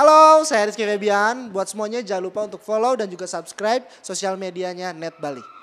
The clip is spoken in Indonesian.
Halo, saya Rizky Febian. Buat semuanya jangan lupa untuk follow dan juga subscribe sosial medianya Net Bali.